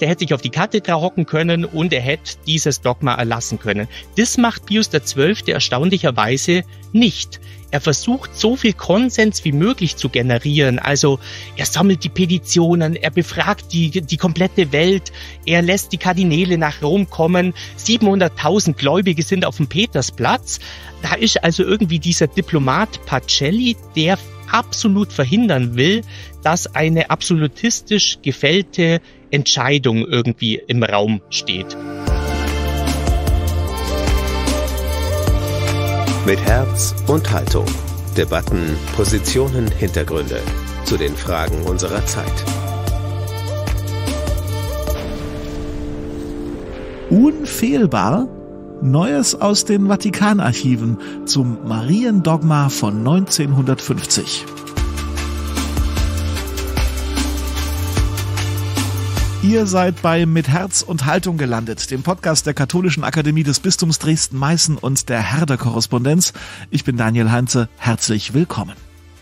der hätte sich auf die Kathedra hocken können und er hätte dieses Dogma erlassen können. Das macht Pius XII. erstaunlicherweise nicht. Er versucht, so viel Konsens wie möglich zu generieren. Also er sammelt die Petitionen, er befragt die, die komplette Welt, er lässt die Kardinäle nach Rom kommen. 700.000 Gläubige sind auf dem Petersplatz. Da ist also irgendwie dieser Diplomat Pacelli, der absolut verhindern will, dass eine absolutistisch gefällte Entscheidung irgendwie im Raum steht. Mit Herz und Haltung. Debatten, Positionen, Hintergründe zu den Fragen unserer Zeit. Unfehlbar Neues aus den Vatikanarchiven zum Mariendogma von 1950. Ihr seid bei Mit Herz und Haltung gelandet, dem Podcast der Katholischen Akademie des Bistums Dresden-Meißen und der Herder Korrespondenz. Ich bin Daniel Heinze, herzlich willkommen.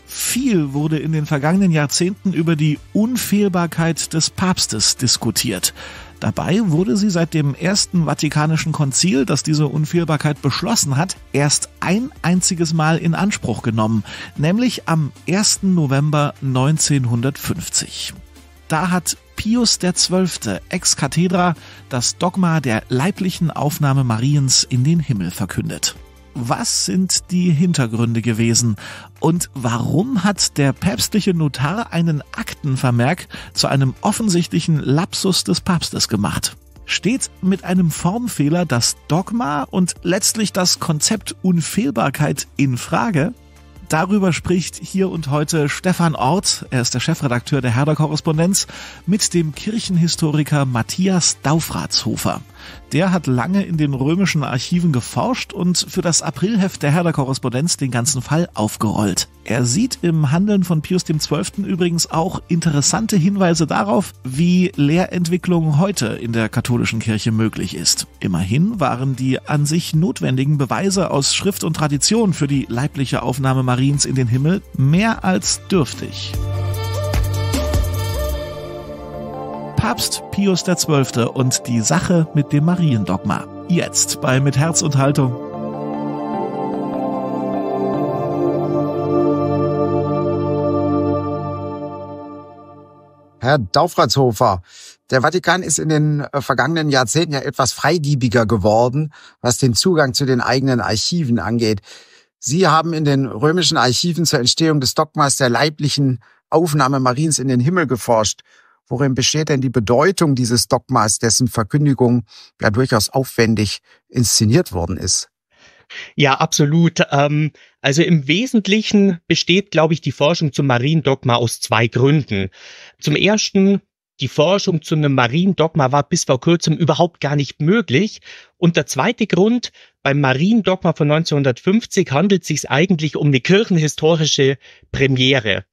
Viel wurde in den vergangenen Jahrzehnten über die Unfehlbarkeit des Papstes diskutiert. Dabei wurde sie seit dem ersten Vatikanischen Konzil, das diese Unfehlbarkeit beschlossen hat, erst ein einziges Mal in Anspruch genommen, nämlich am 1. November 1950. Da hat Pius XII. ex cathedra das Dogma der leiblichen Aufnahme Mariens in den Himmel verkündet. Was sind die Hintergründe gewesen? Und warum hat der päpstliche Notar einen Aktenvermerk zu einem offensichtlichen Lapsus des Papstes gemacht? Steht mit einem Formfehler das Dogma und letztlich das Konzept Unfehlbarkeit in Frage? Darüber spricht hier und heute Stefan Ort, er ist der Chefredakteur der Herder Korrespondenz, mit dem Kirchenhistoriker Matthias Daufratshofer. Der hat lange in den römischen Archiven geforscht und für das Aprilheft der Herder Korrespondenz den ganzen Fall aufgerollt. Er sieht im Handeln von Pius XII. übrigens auch interessante Hinweise darauf, wie Lehrentwicklung heute in der katholischen Kirche möglich ist. Immerhin waren die an sich notwendigen Beweise aus Schrift und Tradition für die leibliche Aufnahme Mariens in den Himmel mehr als dürftig. Papst Pius XII. und die Sache mit dem Mariendogma. Jetzt bei Mit Herz und Haltung. Herr Daufratshofer, der Vatikan ist in den äh, vergangenen Jahrzehnten ja etwas freigiebiger geworden, was den Zugang zu den eigenen Archiven angeht. Sie haben in den römischen Archiven zur Entstehung des Dogmas der leiblichen Aufnahme Mariens in den Himmel geforscht Worin besteht denn die Bedeutung dieses Dogmas, dessen Verkündigung ja durchaus aufwendig inszeniert worden ist? Ja, absolut. Ähm, also im Wesentlichen besteht, glaube ich, die Forschung zum Mariendogma aus zwei Gründen. Zum ersten, die Forschung zu einem Mariendogma war bis vor kurzem überhaupt gar nicht möglich. Und der zweite Grund, beim Mariendogma von 1950 handelt es sich eigentlich um eine kirchenhistorische Premiere.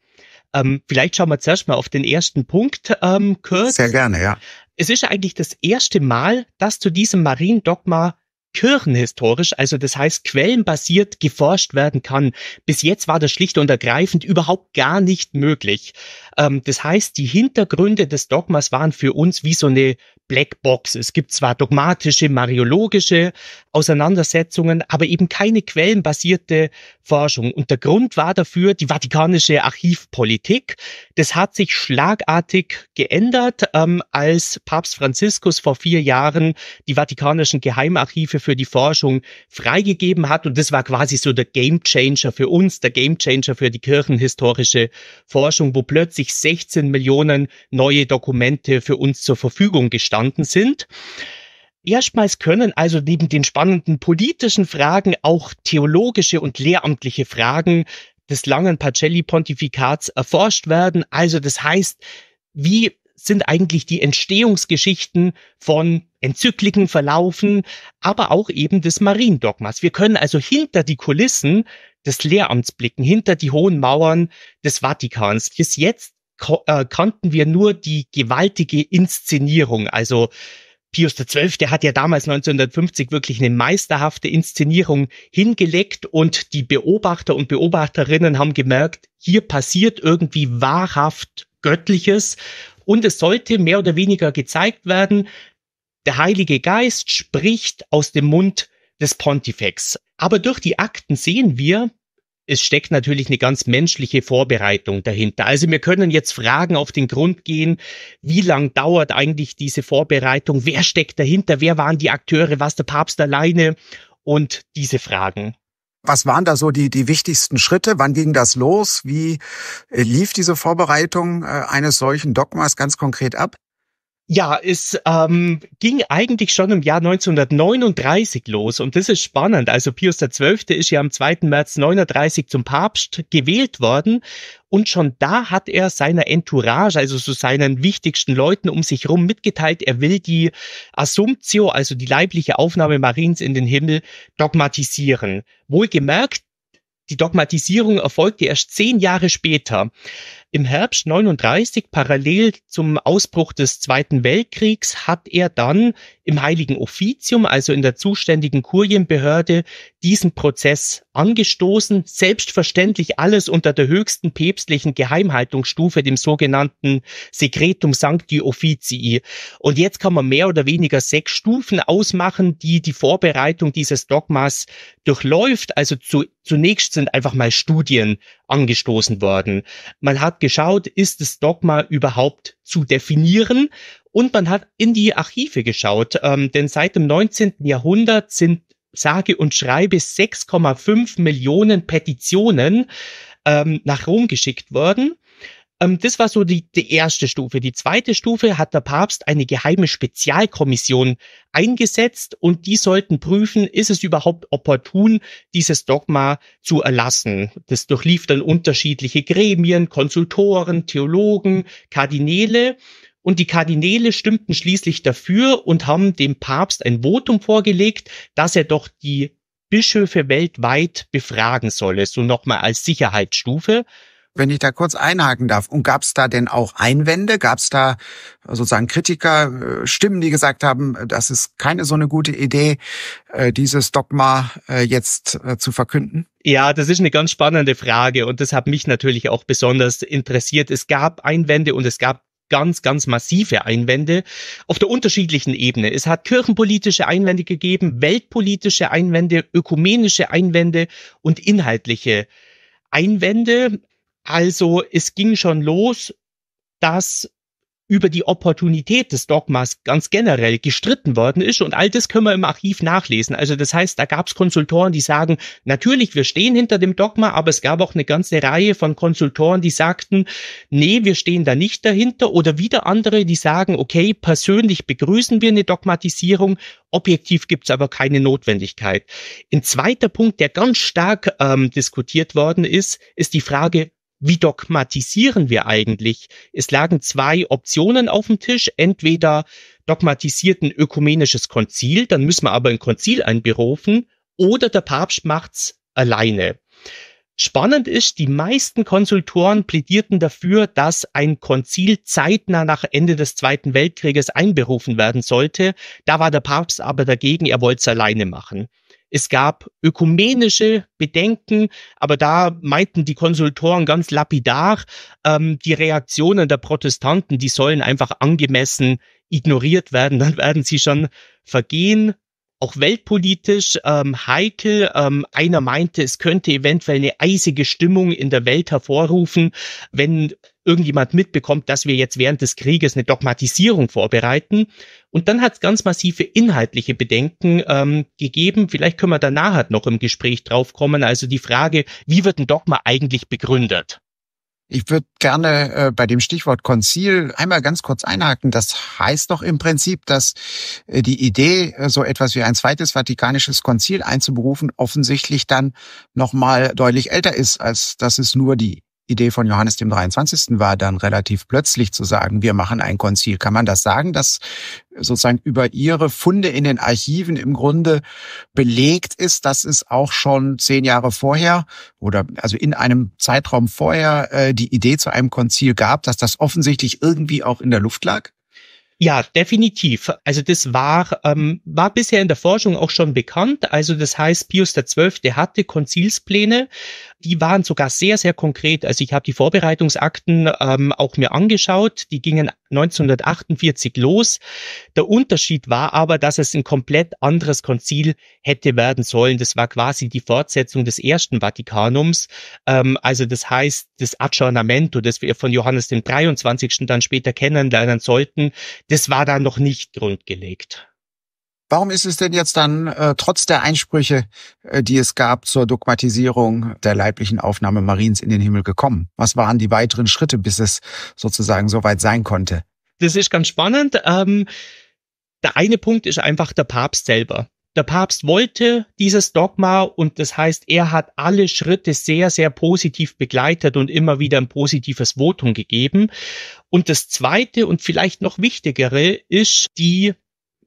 Ähm, vielleicht schauen wir zuerst mal auf den ersten Punkt ähm, kurz. Sehr gerne, ja. Es ist eigentlich das erste Mal, dass zu diesem Mariendogma kirchenhistorisch, also das heißt quellenbasiert geforscht werden kann. Bis jetzt war das schlicht und ergreifend überhaupt gar nicht möglich. Ähm, das heißt, die Hintergründe des Dogmas waren für uns wie so eine Blackbox. Es gibt zwar dogmatische, mariologische Auseinandersetzungen, aber eben keine quellenbasierte Forschung. Und der Grund war dafür die vatikanische Archivpolitik. Das hat sich schlagartig geändert, ähm, als Papst Franziskus vor vier Jahren die vatikanischen Geheimarchive für die Forschung freigegeben hat. Und das war quasi so der Gamechanger für uns, der Gamechanger für die kirchenhistorische Forschung, wo plötzlich 16 Millionen neue Dokumente für uns zur Verfügung gestanden sind. Erstmals können also neben den spannenden politischen Fragen auch theologische und lehramtliche Fragen des langen Pacelli-Pontifikats erforscht werden. Also das heißt, wie sind eigentlich die Entstehungsgeschichten von Enzykliken verlaufen, aber auch eben des Mariendogmas. Wir können also hinter die Kulissen des Lehramts blicken, hinter die hohen Mauern des Vatikans. Bis jetzt äh, kannten wir nur die gewaltige Inszenierung, also Pius XII., der hat ja damals 1950 wirklich eine meisterhafte Inszenierung hingelegt und die Beobachter und Beobachterinnen haben gemerkt, hier passiert irgendwie wahrhaft Göttliches und es sollte mehr oder weniger gezeigt werden, der Heilige Geist spricht aus dem Mund des Pontifex. Aber durch die Akten sehen wir, es steckt natürlich eine ganz menschliche Vorbereitung dahinter. Also wir können jetzt Fragen auf den Grund gehen, wie lang dauert eigentlich diese Vorbereitung, wer steckt dahinter, wer waren die Akteure, was der Papst alleine und diese Fragen. Was waren da so die, die wichtigsten Schritte? Wann ging das los? Wie äh, lief diese Vorbereitung äh, eines solchen Dogmas ganz konkret ab? Ja, es ähm, ging eigentlich schon im Jahr 1939 los und das ist spannend. Also Pius XII. ist ja am 2. März 39 zum Papst gewählt worden und schon da hat er seiner Entourage, also so seinen wichtigsten Leuten um sich herum mitgeteilt, er will die Assumptio, also die leibliche Aufnahme Mariens in den Himmel, dogmatisieren. Wohlgemerkt, die Dogmatisierung erfolgte erst zehn Jahre später. Im Herbst 39, parallel zum Ausbruch des Zweiten Weltkriegs, hat er dann im Heiligen Offizium, also in der zuständigen Kurienbehörde, diesen Prozess angestoßen. Selbstverständlich alles unter der höchsten päpstlichen Geheimhaltungsstufe, dem sogenannten Secretum Sancti Officii. Und jetzt kann man mehr oder weniger sechs Stufen ausmachen, die die Vorbereitung dieses Dogmas durchläuft. Also zu Zunächst sind einfach mal Studien angestoßen worden. Man hat geschaut, ist das Dogma überhaupt zu definieren? Und man hat in die Archive geschaut, ähm, denn seit dem 19. Jahrhundert sind sage und schreibe 6,5 Millionen Petitionen ähm, nach Rom geschickt worden. Ähm, das war so die, die erste Stufe. Die zweite Stufe hat der Papst eine geheime Spezialkommission eingesetzt und die sollten prüfen, ist es überhaupt opportun, dieses Dogma zu erlassen. Das durchlief dann unterschiedliche Gremien, Konsultoren, Theologen, Kardinäle. Und die Kardinäle stimmten schließlich dafür und haben dem Papst ein Votum vorgelegt, dass er doch die Bischöfe weltweit befragen solle, so nochmal als Sicherheitsstufe wenn ich da kurz einhaken darf. Und gab es da denn auch Einwände? Gab es da sozusagen Kritiker, äh, Stimmen, die gesagt haben, das ist keine so eine gute Idee, äh, dieses Dogma äh, jetzt zu verkünden? Ja, das ist eine ganz spannende Frage und das hat mich natürlich auch besonders interessiert. Es gab Einwände und es gab ganz, ganz massive Einwände auf der unterschiedlichen Ebene. Es hat kirchenpolitische Einwände gegeben, weltpolitische Einwände, ökumenische Einwände und inhaltliche Einwände. Also es ging schon los, dass über die Opportunität des Dogmas ganz generell gestritten worden ist. Und all das können wir im Archiv nachlesen. Also das heißt, da gab es Konsultoren, die sagen, natürlich, wir stehen hinter dem Dogma, aber es gab auch eine ganze Reihe von Konsultoren, die sagten, nee, wir stehen da nicht dahinter. Oder wieder andere, die sagen, okay, persönlich begrüßen wir eine Dogmatisierung, objektiv gibt's aber keine Notwendigkeit. Ein zweiter Punkt, der ganz stark ähm, diskutiert worden ist, ist die Frage, wie dogmatisieren wir eigentlich? Es lagen zwei Optionen auf dem Tisch. Entweder dogmatisiert ein ökumenisches Konzil, dann müssen wir aber ein Konzil einberufen, oder der Papst macht's alleine. Spannend ist, die meisten Konsultoren plädierten dafür, dass ein Konzil zeitnah nach Ende des Zweiten Weltkrieges einberufen werden sollte. Da war der Papst aber dagegen, er wollte es alleine machen. Es gab ökumenische Bedenken, aber da meinten die Konsultoren ganz lapidar, ähm, die Reaktionen der Protestanten, die sollen einfach angemessen ignoriert werden, dann werden sie schon vergehen. Auch weltpolitisch ähm, heikel. Ähm, einer meinte, es könnte eventuell eine eisige Stimmung in der Welt hervorrufen, wenn irgendjemand mitbekommt, dass wir jetzt während des Krieges eine Dogmatisierung vorbereiten. Und dann hat es ganz massive inhaltliche Bedenken ähm, gegeben. Vielleicht können wir danach halt noch im Gespräch draufkommen. Also die Frage, wie wird ein Dogma eigentlich begründet? Ich würde gerne äh, bei dem Stichwort Konzil einmal ganz kurz einhaken. Das heißt doch im Prinzip, dass äh, die Idee, äh, so etwas wie ein zweites Vatikanisches Konzil einzuberufen, offensichtlich dann nochmal deutlich älter ist, als dass es nur die Idee von Johannes dem 23. war dann relativ plötzlich zu sagen, wir machen ein Konzil. Kann man das sagen, dass sozusagen über ihre Funde in den Archiven im Grunde belegt ist, dass es auch schon zehn Jahre vorher oder also in einem Zeitraum vorher äh, die Idee zu einem Konzil gab, dass das offensichtlich irgendwie auch in der Luft lag? Ja, definitiv. Also das war, ähm, war bisher in der Forschung auch schon bekannt. Also das heißt, Pius XII. hatte Konzilspläne, die waren sogar sehr, sehr konkret. Also ich habe die Vorbereitungsakten ähm, auch mir angeschaut. Die gingen 1948 los. Der Unterschied war aber, dass es ein komplett anderes Konzil hätte werden sollen. Das war quasi die Fortsetzung des ersten Vatikanums. Ähm, also das heißt, das Adjournamento, das wir von Johannes dem 23. dann später kennenlernen sollten, das war da noch nicht grundgelegt. Warum ist es denn jetzt dann äh, trotz der Einsprüche, äh, die es gab zur Dogmatisierung der leiblichen Aufnahme Mariens in den Himmel gekommen? Was waren die weiteren Schritte, bis es sozusagen soweit sein konnte? Das ist ganz spannend. Ähm, der eine Punkt ist einfach der Papst selber. Der Papst wollte dieses Dogma und das heißt, er hat alle Schritte sehr, sehr positiv begleitet und immer wieder ein positives Votum gegeben. Und das zweite und vielleicht noch wichtigere ist die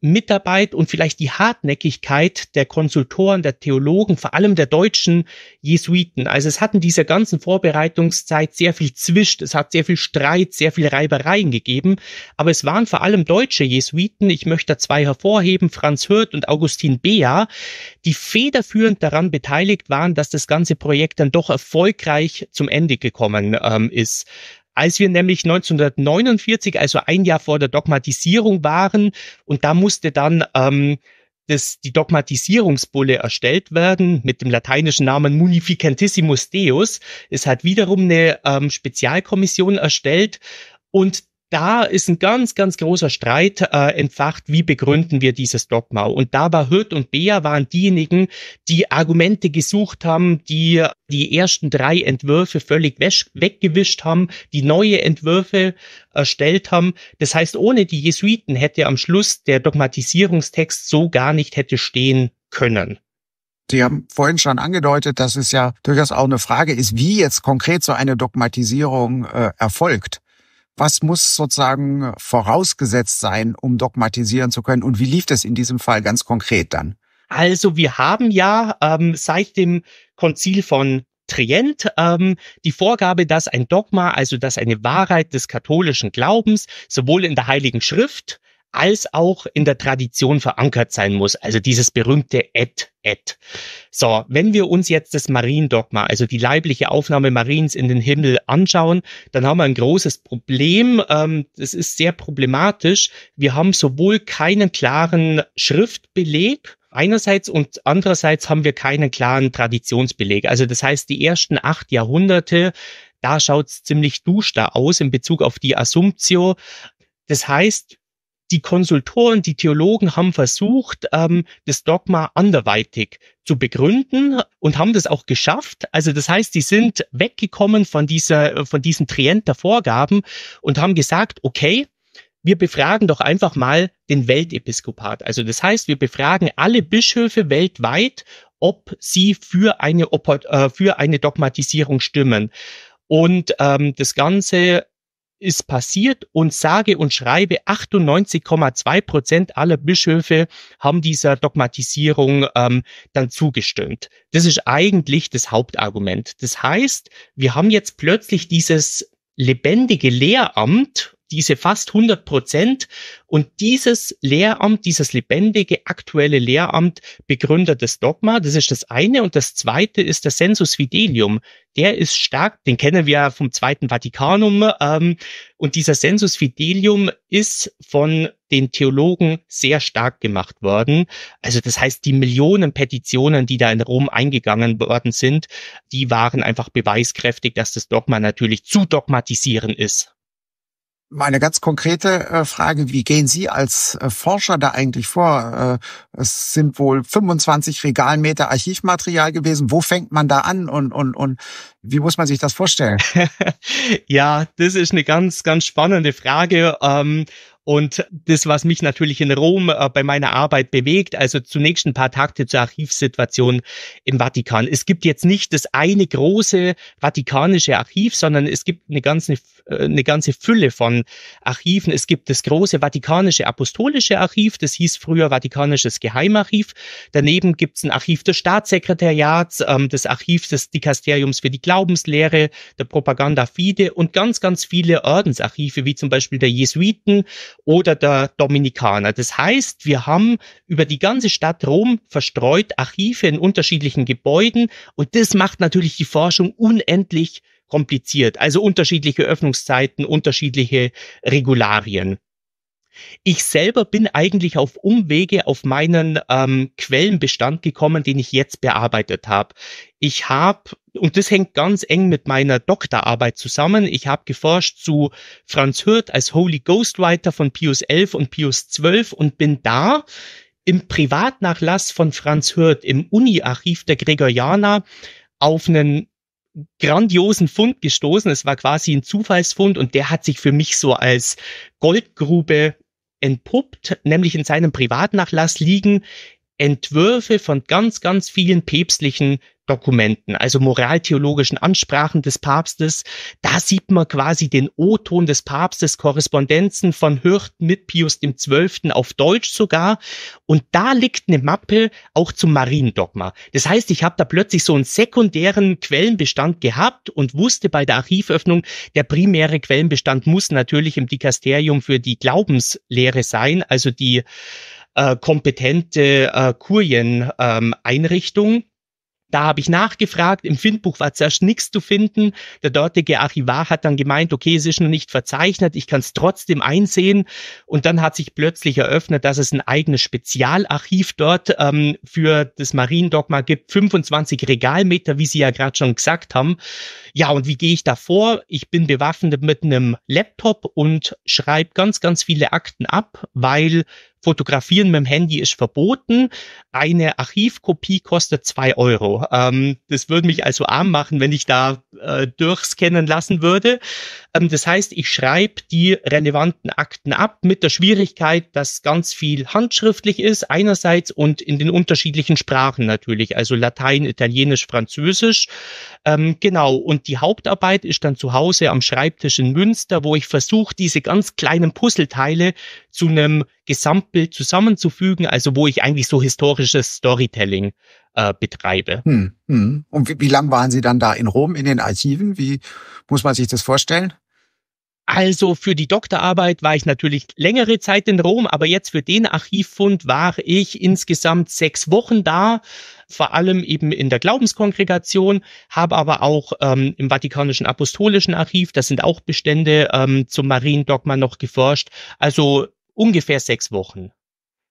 Mitarbeit und vielleicht die Hartnäckigkeit der Konsultoren, der Theologen, vor allem der deutschen Jesuiten. Also es hat in dieser ganzen Vorbereitungszeit sehr viel Zwischt, es hat sehr viel Streit, sehr viel Reibereien gegeben, aber es waren vor allem deutsche Jesuiten, ich möchte zwei hervorheben, Franz Hürth und Augustin Bea, die federführend daran beteiligt waren, dass das ganze Projekt dann doch erfolgreich zum Ende gekommen ähm, ist als wir nämlich 1949, also ein Jahr vor der Dogmatisierung waren, und da musste dann ähm, das, die Dogmatisierungsbulle erstellt werden mit dem lateinischen Namen Munificentissimus Deus. Es hat wiederum eine ähm, Spezialkommission erstellt und da ist ein ganz, ganz großer Streit äh, entfacht, wie begründen wir dieses Dogma. Und da war Hürt und Beer waren diejenigen, die Argumente gesucht haben, die die ersten drei Entwürfe völlig weggewischt haben, die neue Entwürfe erstellt haben. Das heißt, ohne die Jesuiten hätte am Schluss der Dogmatisierungstext so gar nicht hätte stehen können. Sie haben vorhin schon angedeutet, dass es ja durchaus auch eine Frage ist, wie jetzt konkret so eine Dogmatisierung äh, erfolgt. Was muss sozusagen vorausgesetzt sein, um dogmatisieren zu können? Und wie lief das in diesem Fall ganz konkret dann? Also wir haben ja ähm, seit dem Konzil von Trient ähm, die Vorgabe, dass ein Dogma, also dass eine Wahrheit des katholischen Glaubens sowohl in der Heiligen Schrift als auch in der Tradition verankert sein muss, also dieses berühmte et et. So, wenn wir uns jetzt das Mariendogma, also die leibliche Aufnahme Mariens in den Himmel anschauen, dann haben wir ein großes Problem. Ähm, das ist sehr problematisch. Wir haben sowohl keinen klaren Schriftbeleg, einerseits und andererseits haben wir keinen klaren Traditionsbeleg. Also das heißt, die ersten acht Jahrhunderte, da schaut's ziemlich duster aus in Bezug auf die Assumptio. Das heißt, die Konsultoren, die Theologen haben versucht, ähm, das Dogma anderweitig zu begründen und haben das auch geschafft. Also das heißt, die sind weggekommen von dieser, äh, von diesen Trienter Vorgaben und haben gesagt, okay, wir befragen doch einfach mal den Weltepiskopat. Also das heißt, wir befragen alle Bischöfe weltweit, ob sie für eine, äh, für eine Dogmatisierung stimmen. Und ähm, das Ganze ist passiert und sage und schreibe 98,2 Prozent aller Bischöfe haben dieser Dogmatisierung ähm, dann zugestimmt. Das ist eigentlich das Hauptargument. Das heißt, wir haben jetzt plötzlich dieses lebendige Lehramt diese fast 100 Prozent. Und dieses Lehramt, dieses lebendige, aktuelle Lehramt begründet das Dogma. Das ist das eine. Und das zweite ist der Sensus Fidelium. Der ist stark, den kennen wir ja vom Zweiten Vatikanum. Ähm, und dieser Sensus Fidelium ist von den Theologen sehr stark gemacht worden. Also das heißt, die Millionen Petitionen, die da in Rom eingegangen worden sind, die waren einfach beweiskräftig, dass das Dogma natürlich zu dogmatisieren ist meine ganz konkrete äh, Frage, wie gehen Sie als äh, Forscher da eigentlich vor? Äh, es sind wohl 25 Regalmeter Archivmaterial gewesen. Wo fängt man da an und, und, und wie muss man sich das vorstellen? ja, das ist eine ganz, ganz spannende Frage. Ähm, und das, was mich natürlich in Rom äh, bei meiner Arbeit bewegt, also zunächst ein paar Takte zur Archivsituation im Vatikan. Es gibt jetzt nicht das eine große vatikanische Archiv, sondern es gibt eine ganze, äh, eine ganze Fülle von Archiven. Es gibt das große vatikanische apostolische Archiv, das hieß früher Vatikanisches Geheimarchiv. Daneben gibt es ein Archiv des Staatssekretariats, ähm, das Archiv des Dikasteriums für die Glaubenslehre, der Propaganda Fide und ganz, ganz viele Ordensarchive, wie zum Beispiel der Jesuiten oder der Dominikaner. Das heißt, wir haben über die ganze Stadt Rom verstreut Archive in unterschiedlichen Gebäuden und das macht natürlich die Forschung unendlich kompliziert. Also unterschiedliche Öffnungszeiten, unterschiedliche Regularien. Ich selber bin eigentlich auf Umwege auf meinen ähm, Quellenbestand gekommen, den ich jetzt bearbeitet habe. Ich habe, und das hängt ganz eng mit meiner Doktorarbeit zusammen, ich habe geforscht zu Franz Hürth als Holy Ghostwriter von Pius 11 und Pius 12 und bin da im Privatnachlass von Franz Hürth im Uni-Archiv der Gregorianer auf einen grandiosen Fund gestoßen. Es war quasi ein Zufallsfund und der hat sich für mich so als Goldgrube entpuppt, nämlich in seinem Privatnachlass liegen Entwürfe von ganz, ganz vielen päpstlichen Dokumenten, also moraltheologischen Ansprachen des Papstes. Da sieht man quasi den O-Ton des Papstes, Korrespondenzen von Hürth mit Pius XII. auf Deutsch sogar. Und da liegt eine Mappe auch zum Mariendogma. Das heißt, ich habe da plötzlich so einen sekundären Quellenbestand gehabt und wusste bei der Archivöffnung, der primäre Quellenbestand muss natürlich im Dikasterium für die Glaubenslehre sein, also die äh, kompetente äh, Kurieneinrichtung. Ähm, da habe ich nachgefragt, im Findbuch war zuerst nichts zu finden. Der dortige Archivar hat dann gemeint, okay, es ist noch nicht verzeichnet, ich kann es trotzdem einsehen. Und dann hat sich plötzlich eröffnet, dass es ein eigenes Spezialarchiv dort ähm, für das Mariendogma gibt. 25 Regalmeter, wie Sie ja gerade schon gesagt haben. Ja, und wie gehe ich da vor? Ich bin bewaffnet mit einem Laptop und schreibe ganz, ganz viele Akten ab, weil Fotografieren mit dem Handy ist verboten. Eine Archivkopie kostet zwei Euro. Ähm, das würde mich also arm machen, wenn ich da äh, durchscannen lassen würde. Ähm, das heißt, ich schreibe die relevanten Akten ab mit der Schwierigkeit, dass ganz viel handschriftlich ist einerseits und in den unterschiedlichen Sprachen natürlich, also Latein, Italienisch, Französisch. Ähm, genau, und die Hauptarbeit ist dann zu Hause am Schreibtisch in Münster, wo ich versuche, diese ganz kleinen Puzzleteile zu einem Gesamtbild zusammenzufügen, also wo ich eigentlich so historisches Storytelling äh, betreibe. Hm, hm. Und wie, wie lang waren Sie dann da in Rom in den Archiven? Wie muss man sich das vorstellen? Also für die Doktorarbeit war ich natürlich längere Zeit in Rom, aber jetzt für den Archivfund war ich insgesamt sechs Wochen da vor allem eben in der Glaubenskongregation, habe aber auch ähm, im Vatikanischen Apostolischen Archiv, das sind auch Bestände ähm, zum Mariendogma noch geforscht, also ungefähr sechs Wochen.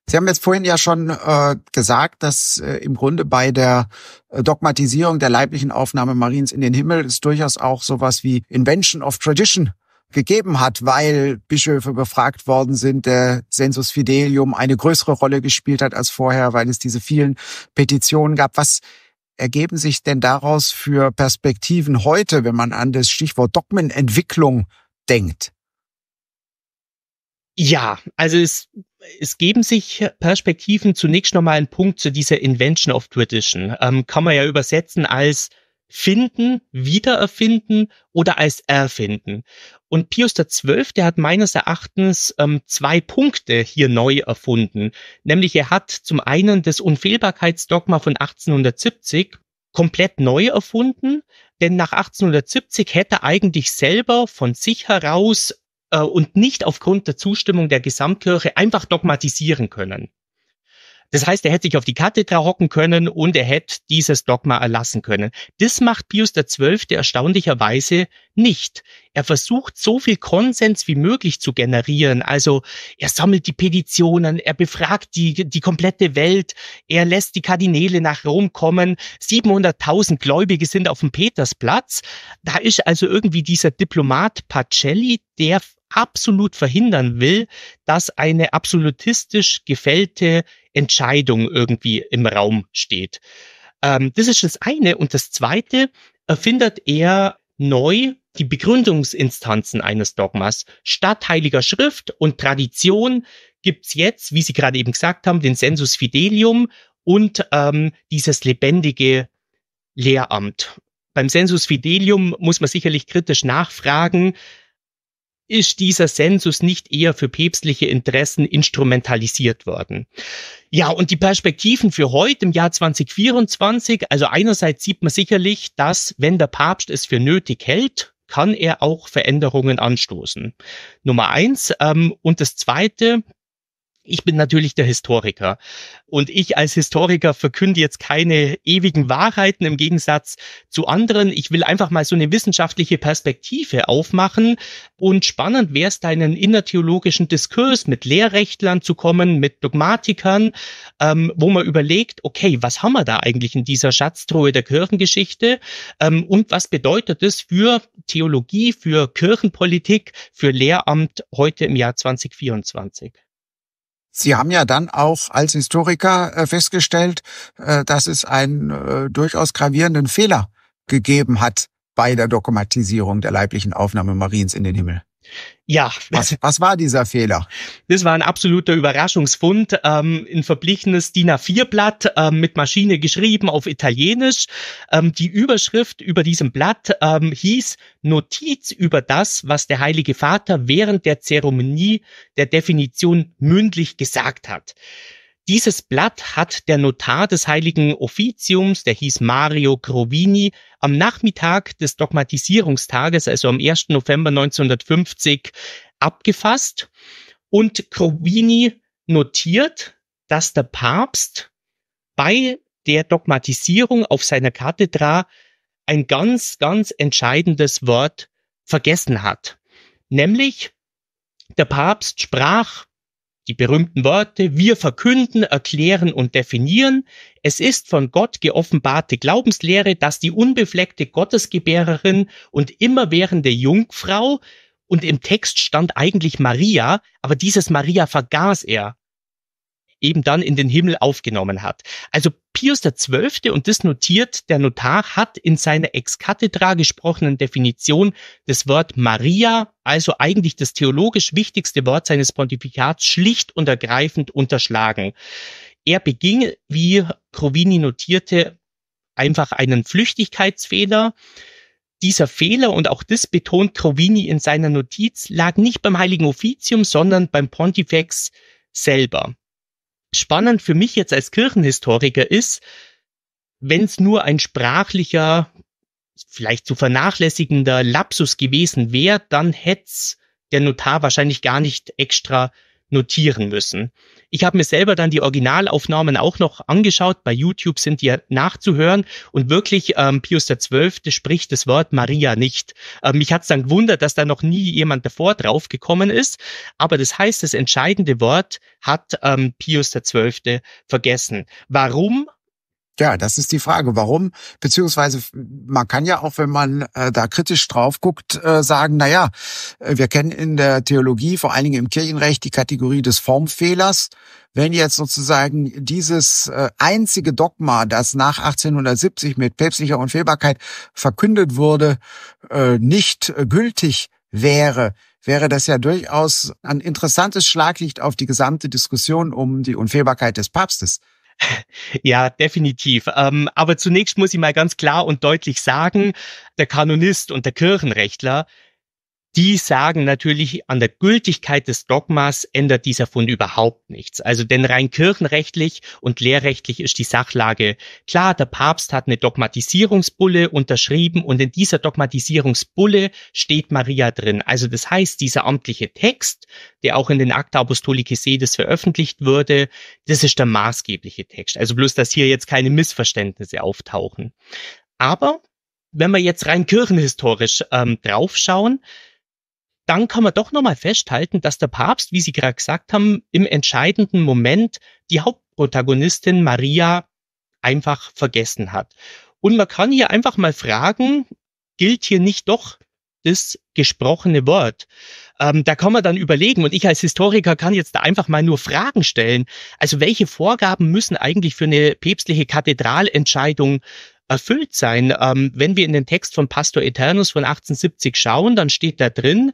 Sie haben jetzt vorhin ja schon äh, gesagt, dass äh, im Grunde bei der äh, Dogmatisierung der leiblichen Aufnahme Mariens in den Himmel es durchaus auch sowas wie Invention of Tradition gegeben hat, weil Bischöfe befragt worden sind, der Sensus Fidelium eine größere Rolle gespielt hat als vorher, weil es diese vielen Petitionen gab. Was ergeben sich denn daraus für Perspektiven heute, wenn man an das Stichwort Dogmenentwicklung denkt? Ja, also es, es geben sich Perspektiven zunächst nochmal einen Punkt zu dieser Invention of Tradition. Ähm, kann man ja übersetzen als finden, wiedererfinden oder als erfinden. Und Pius XII., der hat meines Erachtens ähm, zwei Punkte hier neu erfunden. Nämlich er hat zum einen das Unfehlbarkeitsdogma von 1870 komplett neu erfunden, denn nach 1870 hätte er eigentlich selber von sich heraus äh, und nicht aufgrund der Zustimmung der Gesamtkirche einfach dogmatisieren können. Das heißt, er hätte sich auf die Kathedra hocken können und er hätte dieses Dogma erlassen können. Das macht Pius XII. erstaunlicherweise nicht. Er versucht, so viel Konsens wie möglich zu generieren. Also er sammelt die Petitionen, er befragt die, die komplette Welt, er lässt die Kardinäle nach Rom kommen. 700.000 Gläubige sind auf dem Petersplatz. Da ist also irgendwie dieser Diplomat Pacelli, der absolut verhindern will, dass eine absolutistisch gefällte Entscheidung irgendwie im Raum steht. Ähm, das ist das eine. Und das zweite erfindet er neu die Begründungsinstanzen eines Dogmas. Statt Heiliger Schrift und Tradition gibt's jetzt, wie Sie gerade eben gesagt haben, den Sensus Fidelium und ähm, dieses lebendige Lehramt. Beim Sensus Fidelium muss man sicherlich kritisch nachfragen, ist dieser Sensus nicht eher für päpstliche Interessen instrumentalisiert worden? Ja, und die Perspektiven für heute im Jahr 2024, also einerseits sieht man sicherlich, dass wenn der Papst es für nötig hält, kann er auch Veränderungen anstoßen. Nummer eins. Ähm, und das Zweite, ich bin natürlich der Historiker. Und ich als Historiker verkünde jetzt keine ewigen Wahrheiten im Gegensatz zu anderen. Ich will einfach mal so eine wissenschaftliche Perspektive aufmachen. Und spannend wäre es, da in einen innertheologischen Diskurs mit Lehrrechtlern zu kommen, mit Dogmatikern, ähm, wo man überlegt, okay, was haben wir da eigentlich in dieser Schatztruhe der Kirchengeschichte? Ähm, und was bedeutet es für Theologie, für Kirchenpolitik, für Lehramt heute im Jahr 2024? Sie haben ja dann auch als Historiker äh, festgestellt, äh, dass es einen äh, durchaus gravierenden Fehler gegeben hat bei der Dokumentisierung der leiblichen Aufnahme Mariens in den Himmel. Ja. Was, was war dieser Fehler? Das war ein absoluter Überraschungsfund. Ähm, ein verblichenes DIN A4-Blatt ähm, mit Maschine geschrieben auf Italienisch. Ähm, die Überschrift über diesem Blatt ähm, hieß Notiz über das, was der Heilige Vater während der Zeremonie der Definition mündlich gesagt hat. Dieses Blatt hat der Notar des Heiligen Offiziums, der hieß Mario Grovini, am Nachmittag des Dogmatisierungstages, also am 1. November 1950, abgefasst. Und Grovini notiert, dass der Papst bei der Dogmatisierung auf seiner Kathedra ein ganz, ganz entscheidendes Wort vergessen hat. Nämlich, der Papst sprach die berühmten Worte, wir verkünden, erklären und definieren. Es ist von Gott geoffenbarte Glaubenslehre, dass die unbefleckte Gottesgebärerin und immerwährende Jungfrau, und im Text stand eigentlich Maria, aber dieses Maria vergaß er, eben dann in den Himmel aufgenommen hat. Also Pius XII., und das notiert der Notar, hat in seiner ex cathedra gesprochenen Definition das Wort Maria, also eigentlich das theologisch wichtigste Wort seines Pontifikats, schlicht und ergreifend unterschlagen. Er beging, wie Crovini notierte, einfach einen Flüchtigkeitsfehler. Dieser Fehler, und auch das betont Crovini in seiner Notiz, lag nicht beim Heiligen Offizium, sondern beim Pontifex selber spannend für mich jetzt als Kirchenhistoriker ist, wenn es nur ein sprachlicher, vielleicht zu vernachlässigender Lapsus gewesen wäre, dann hätte der Notar wahrscheinlich gar nicht extra notieren müssen. Ich habe mir selber dann die Originalaufnahmen auch noch angeschaut. Bei YouTube sind die ja nachzuhören und wirklich ähm, Pius XII. spricht das Wort Maria nicht. Ähm, mich hat es dann gewundert, dass da noch nie jemand davor draufgekommen ist. Aber das heißt, das entscheidende Wort hat ähm, Pius XII. vergessen. Warum? Ja, das ist die Frage, warum? Beziehungsweise man kann ja auch, wenn man äh, da kritisch drauf guckt, äh, sagen, na ja, äh, wir kennen in der Theologie, vor allen Dingen im Kirchenrecht, die Kategorie des Formfehlers. Wenn jetzt sozusagen dieses äh, einzige Dogma, das nach 1870 mit päpstlicher Unfehlbarkeit verkündet wurde, äh, nicht äh, gültig wäre, wäre das ja durchaus ein interessantes Schlaglicht auf die gesamte Diskussion um die Unfehlbarkeit des Papstes. Ja, definitiv. Ähm, aber zunächst muss ich mal ganz klar und deutlich sagen, der Kanonist und der Kirchenrechtler die sagen natürlich, an der Gültigkeit des Dogmas ändert dieser Fund überhaupt nichts. Also denn rein kirchenrechtlich und lehrrechtlich ist die Sachlage klar. Der Papst hat eine Dogmatisierungsbulle unterschrieben und in dieser Dogmatisierungsbulle steht Maria drin. Also das heißt, dieser amtliche Text, der auch in den Acta Apostolicae Sedes veröffentlicht würde, das ist der maßgebliche Text. Also bloß, dass hier jetzt keine Missverständnisse auftauchen. Aber wenn wir jetzt rein kirchenhistorisch ähm, draufschauen, dann kann man doch nochmal festhalten, dass der Papst, wie Sie gerade gesagt haben, im entscheidenden Moment die Hauptprotagonistin Maria einfach vergessen hat. Und man kann hier einfach mal fragen, gilt hier nicht doch das gesprochene Wort? Ähm, da kann man dann überlegen, und ich als Historiker kann jetzt da einfach mal nur Fragen stellen. Also welche Vorgaben müssen eigentlich für eine päpstliche Kathedralentscheidung erfüllt sein. Ähm, wenn wir in den Text von Pastor Eternus von 1870 schauen, dann steht da drin,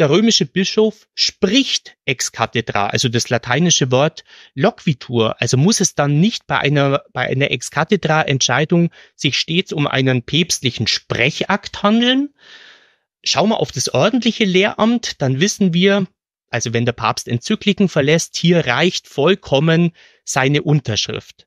der römische Bischof spricht ex cathedra, also das lateinische Wort loquitur. Also muss es dann nicht bei einer, bei einer ex cathedra Entscheidung sich stets um einen päpstlichen Sprechakt handeln? Schauen wir auf das ordentliche Lehramt, dann wissen wir, also wenn der Papst Enzykliken verlässt, hier reicht vollkommen seine Unterschrift.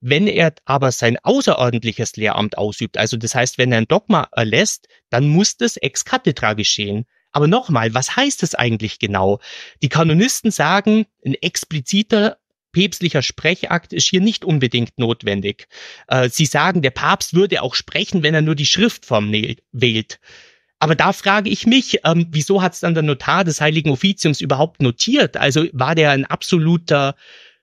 Wenn er aber sein außerordentliches Lehramt ausübt, also das heißt, wenn er ein Dogma erlässt, dann muss das ex cathedra geschehen. Aber nochmal, was heißt das eigentlich genau? Die Kanonisten sagen, ein expliziter päpstlicher Sprechakt ist hier nicht unbedingt notwendig. Äh, sie sagen, der Papst würde auch sprechen, wenn er nur die Schriftform wählt. Aber da frage ich mich, ähm, wieso hat es dann der Notar des Heiligen Offiziums überhaupt notiert? Also war der ein absoluter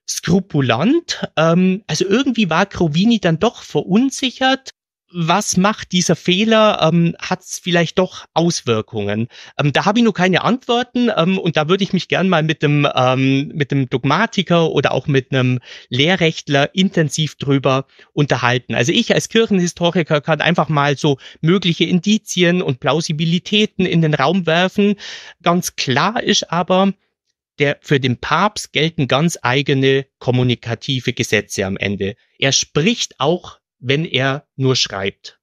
skrupulant. Ähm, also irgendwie war Grovini dann doch verunsichert. Was macht dieser Fehler? Ähm, Hat es vielleicht doch Auswirkungen? Ähm, da habe ich nur keine Antworten ähm, und da würde ich mich gern mal mit dem, ähm, mit dem Dogmatiker oder auch mit einem Lehrrechtler intensiv drüber unterhalten. Also ich als Kirchenhistoriker kann einfach mal so mögliche Indizien und Plausibilitäten in den Raum werfen. Ganz klar ist aber, der für den Papst gelten ganz eigene kommunikative Gesetze am Ende. Er spricht auch, wenn er nur schreibt.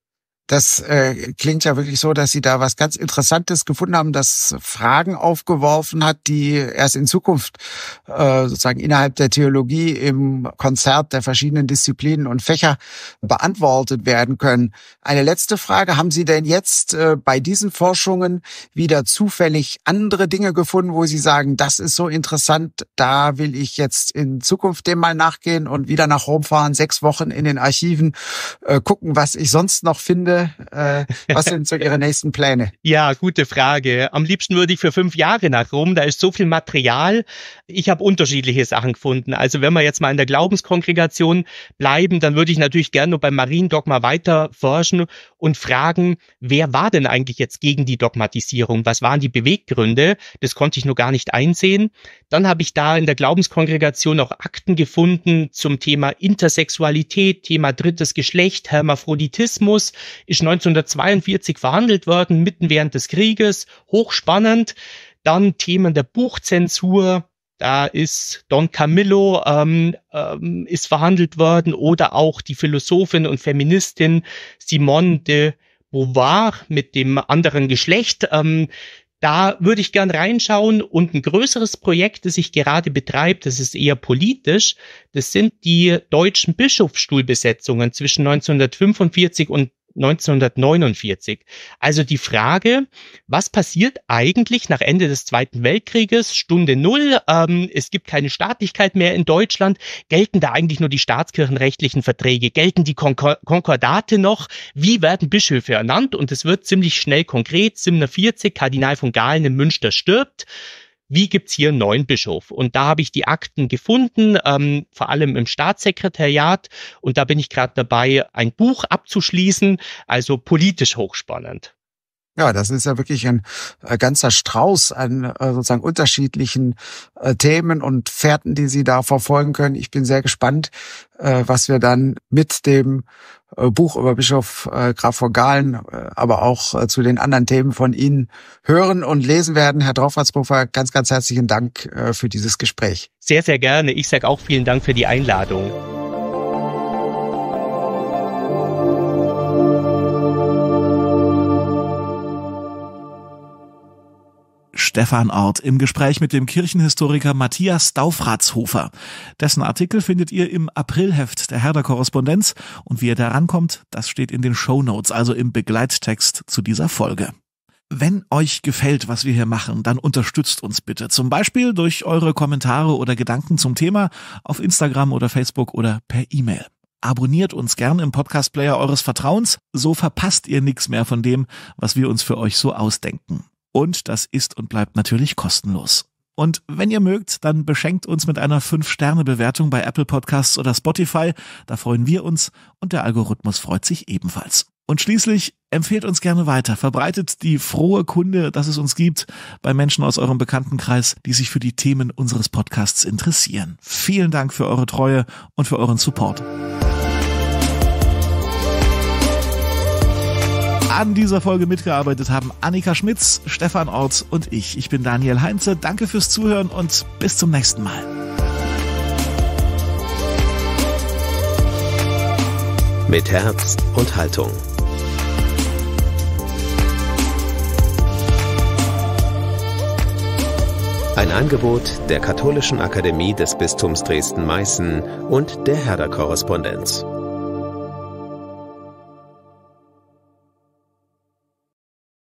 Das äh, klingt ja wirklich so, dass Sie da was ganz Interessantes gefunden haben, das Fragen aufgeworfen hat, die erst in Zukunft äh, sozusagen innerhalb der Theologie im Konzert der verschiedenen Disziplinen und Fächer beantwortet werden können. Eine letzte Frage, haben Sie denn jetzt äh, bei diesen Forschungen wieder zufällig andere Dinge gefunden, wo Sie sagen, das ist so interessant, da will ich jetzt in Zukunft dem mal nachgehen und wieder nach Rom fahren, sechs Wochen in den Archiven äh, gucken, was ich sonst noch finde? Äh, was sind so Ihre nächsten Pläne? Ja, gute Frage. Am liebsten würde ich für fünf Jahre nach Rom. Da ist so viel Material. Ich habe unterschiedliche Sachen gefunden. Also wenn wir jetzt mal in der Glaubenskongregation bleiben, dann würde ich natürlich gerne nur beim Mariendogma weiter forschen und fragen, wer war denn eigentlich jetzt gegen die Dogmatisierung? Was waren die Beweggründe? Das konnte ich nur gar nicht einsehen. Dann habe ich da in der Glaubenskongregation auch Akten gefunden zum Thema Intersexualität, Thema drittes Geschlecht, Hermaphroditismus, ist 1942 verhandelt worden, mitten während des Krieges, hochspannend. Dann Themen der Buchzensur, da ist Don Camillo ähm, ähm, ist verhandelt worden oder auch die Philosophin und Feministin Simone de Beauvoir mit dem anderen Geschlecht. Ähm, da würde ich gern reinschauen und ein größeres Projekt, das ich gerade betreibt, das ist eher politisch, das sind die deutschen Bischofsstuhlbesetzungen zwischen 1945 und 1949. Also die Frage, was passiert eigentlich nach Ende des Zweiten Weltkrieges, Stunde Null, ähm, es gibt keine Staatlichkeit mehr in Deutschland, gelten da eigentlich nur die staatskirchenrechtlichen Verträge, gelten die Konkor Konkordate noch, wie werden Bischöfe ernannt und es wird ziemlich schnell konkret, Simner 40, Kardinal von Galen in Münster stirbt, wie gibt's hier einen neuen Bischof? Und da habe ich die Akten gefunden, ähm, vor allem im Staatssekretariat. Und da bin ich gerade dabei, ein Buch abzuschließen, also politisch hochspannend. Ja, das ist ja wirklich ein äh, ganzer Strauß an äh, sozusagen unterschiedlichen äh, Themen und Fährten, die Sie da verfolgen können. Ich bin sehr gespannt, was wir dann mit dem Buch über Bischof Graf von Galen, aber auch zu den anderen Themen von Ihnen hören und lesen werden. Herr Draufratshofer, ganz, ganz herzlichen Dank für dieses Gespräch. Sehr, sehr gerne. Ich sage auch vielen Dank für die Einladung. Stefan Ort im Gespräch mit dem Kirchenhistoriker Matthias Daufratzhofer. Dessen Artikel findet ihr im Aprilheft der Herder Korrespondenz und wie ihr da rankommt, das steht in den Show Notes, also im Begleittext zu dieser Folge. Wenn euch gefällt, was wir hier machen, dann unterstützt uns bitte. Zum Beispiel durch eure Kommentare oder Gedanken zum Thema auf Instagram oder Facebook oder per E-Mail. Abonniert uns gern im Podcast-Player eures Vertrauens, so verpasst ihr nichts mehr von dem, was wir uns für euch so ausdenken. Und das ist und bleibt natürlich kostenlos. Und wenn ihr mögt, dann beschenkt uns mit einer 5-Sterne-Bewertung bei Apple Podcasts oder Spotify. Da freuen wir uns und der Algorithmus freut sich ebenfalls. Und schließlich empfehlt uns gerne weiter. Verbreitet die frohe Kunde, dass es uns gibt bei Menschen aus eurem Bekanntenkreis, die sich für die Themen unseres Podcasts interessieren. Vielen Dank für eure Treue und für euren Support. An dieser Folge mitgearbeitet haben Annika Schmitz, Stefan Orts und ich. Ich bin Daniel Heinze. Danke fürs Zuhören und bis zum nächsten Mal. Mit Herz und Haltung. Ein Angebot der Katholischen Akademie des Bistums Dresden-Meißen und der Herder Korrespondenz.